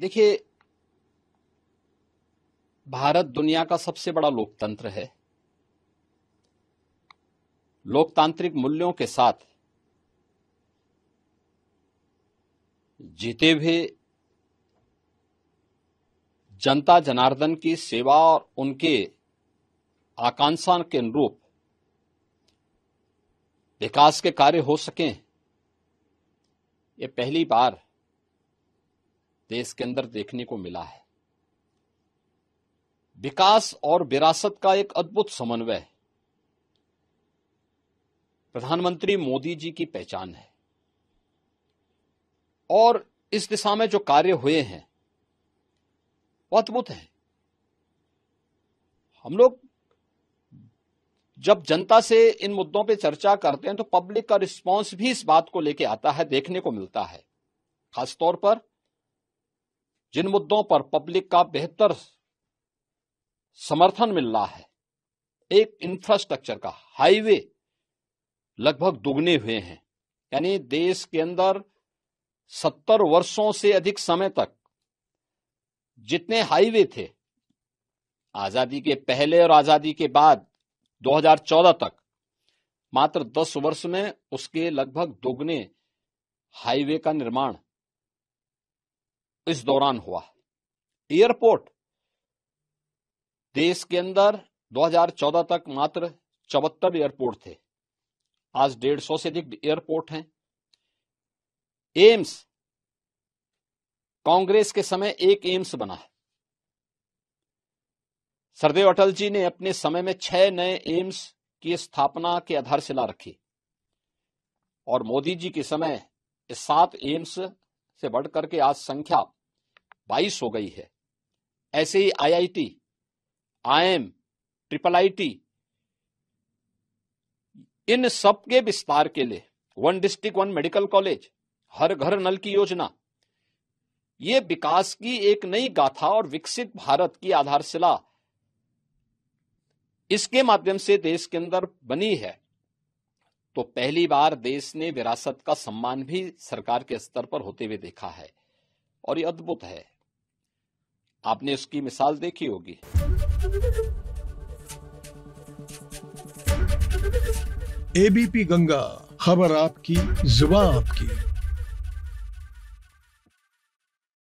देखिए भारत दुनिया का सबसे बड़ा लोकतंत्र है लोकतांत्रिक मूल्यों के साथ जीते हुए जनता जनार्दन की सेवा और उनके आकांक्षा के अनुरूप विकास के कार्य हो सके ये पहली बार देश के अंदर देखने को मिला है विकास और विरासत का एक अद्भुत समन्वय प्रधानमंत्री मोदी जी की पहचान है और इस दिशा में जो कार्य हुए हैं वो अद्भुत है हम लोग जब जनता से इन मुद्दों पे चर्चा करते हैं तो पब्लिक का रिस्पांस भी इस बात को लेके आता है देखने को मिलता है खासतौर पर जिन मुद्दों पर पब्लिक का बेहतर समर्थन मिल रहा है एक इंफ्रास्ट्रक्चर का हाईवे लगभग दुगने हुए हैं यानी देश के अंदर सत्तर वर्षों से अधिक समय तक जितने हाईवे थे आजादी के पहले और आजादी के बाद 2014 तक मात्र 10 वर्ष में उसके लगभग दोगुने हाईवे का निर्माण इस दौरान हुआ एयरपोर्ट देश के अंदर 2014 तक मात्र चौहत्तर एयरपोर्ट थे आज डेढ़ सौ से अधिक एयरपोर्ट हैं एम्स कांग्रेस के समय एक एम्स बना सरदेव अटल जी ने अपने समय में छह नए एम्स की स्थापना के आधारशिला रखी और मोदी जी के समय सात एम्स से बढ़कर के आज संख्या बाईस हो गई है ऐसे ही आईआईटी, आईएम, ट्रिपल आईटी इन सब के विस्तार के लिए one district one medical college हर घर नल की योजना ये विकास की एक नई गाथा और विकसित भारत की आधारशिला इसके माध्यम से देश के अंदर बनी है तो पहली बार देश ने विरासत का सम्मान भी सरकार के स्तर पर होते हुए देखा है और ये अद्भुत है आपने उसकी मिसाल देखी होगी एबीपी गंगा खबर आपकी जुबा आपकी